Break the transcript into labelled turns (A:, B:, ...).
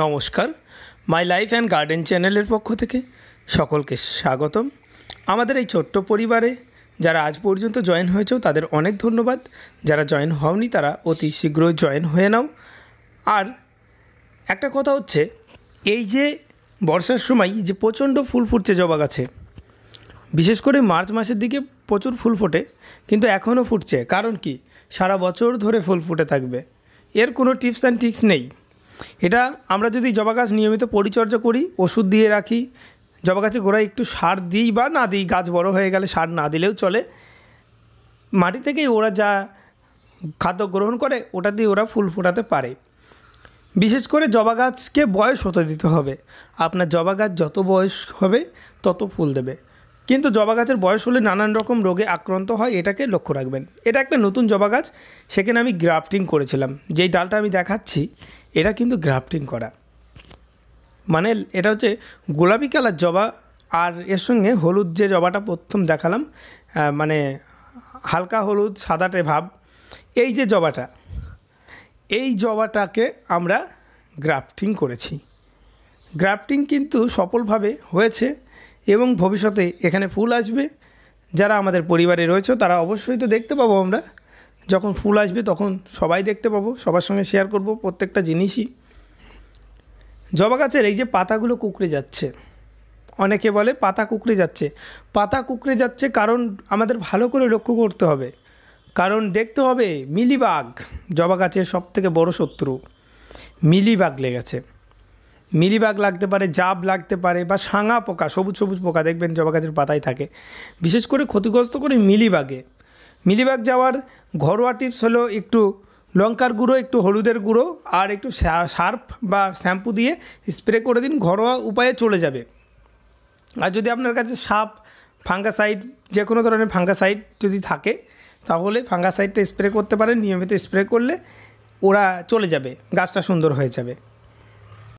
A: নমস্কার my life and garden চ্যানেলের পক্ষ থেকে সকলকে স্বাগতম আমাদের এই ছোট্ট পরিবারে যারা আজ পর্যন্ত জয়েন হয়েছেও তাদের অনেক ধন্যবাদ যারা জয়েন হওনি তারা অতি শীঘ্রই জয়েন হয়ে নাও আর একটা কথা হচ্ছে এই যে বর্ষার সময় যে প্রচণ্ড ফুল ফুটছে জবা গাছে বিশেষ করে মার্চ মাসের দিকে প্রচুর ফুল ফোটে কিন্তু এখনও ফুটছে কারণ কি সারা বছর ধরে ফুল ফুটে থাকবে এর কোনো টিপস অ্যান্ড ট্রিক্স নেই এটা আমরা যদি জবা গাছ নিয়মিত পরিচর্যা করি ওষুধ দিয়ে রাখি জবা গাছে গোড়ায় একটু সার দিই বা না দিই গাছ বড় হয়ে গেলে সার না দিলেও চলে মাটি থেকেই ওরা যা খাদ্য গ্রহণ করে ওটা দিয়ে ওরা ফুল ফোটাতে পারে বিশেষ করে জবা গাছকে বয়স হতে দিতে হবে আপনার জবা গাছ যত বয়স হবে তত ফুল দেবে কিন্তু জবা গাছের বয়স হলে নানান রকম রোগে আক্রান্ত হয় এটাকে লক্ষ্য রাখবেন এটা একটা নতুন জবা গাছ সেখানে আমি গ্রাফটিং করেছিলাম যেই ডালটা আমি দেখাচ্ছি এটা কিন্তু গ্রাফটিং করা মানে এটা হচ্ছে গোলাপি কালার জবা আর এর সঙ্গে হলুদ যে জবাটা প্রথম দেখালাম মানে হালকা হলুদ সাদাটে ভাব এই যে জবাটা এই জবাটাকে আমরা গ্রাফটিং করেছি গ্রাফটিং কিন্তু সফলভাবে হয়েছে এবং ভবিষ্যতে এখানে ফুল আসবে যারা আমাদের পরিবারে রয়েছে তারা অবশ্যই তো দেখতে পাবো আমরা যখন ফুল আসবে তখন সবাই দেখতে পাবো সবার সঙ্গে শেয়ার করব প্রত্যেকটা জিনিসই জবা গাছের এই যে পাতাগুলো কুকড়ে যাচ্ছে অনেকে বলে পাতা কুকড়ে যাচ্ছে পাতা কুকড়ে যাচ্ছে কারণ আমাদের ভালো করে লক্ষ্য করতে হবে কারণ দেখতে হবে মিলিবাগ জবা গাছের সব থেকে বড়ো শত্রু মিলিবাগ লেগেছে মিলিবাগ লাগতে পারে জাব লাগতে পারে বা শাঙা পোকা সবুজ সবুজ পোকা দেখবেন জবা গাছের পাতায় থাকে বিশেষ করে ক্ষতিগ্রস্ত করে মিলিবাগে মিলিবাগ যাওয়ার ঘরোয়া টিপস হলো একটু লঙ্কার গুঁড়ো একটু হলুদের গুঁড়ো আর একটু সার্ফ বা শ্যাম্পু দিয়ে স্প্রে করে দিন ঘরোয়া উপায়ে চলে যাবে আর যদি আপনার কাছে সাপ ফাঙ্গাসাইড যে কোনো ধরনের ফাঙ্গাসাইড যদি থাকে তাহলে ফাঙ্গাসাইডটা স্প্রে করতে পারেন নিয়মিত স্প্রে করলে ওরা চলে যাবে গাছটা সুন্দর হয়ে যাবে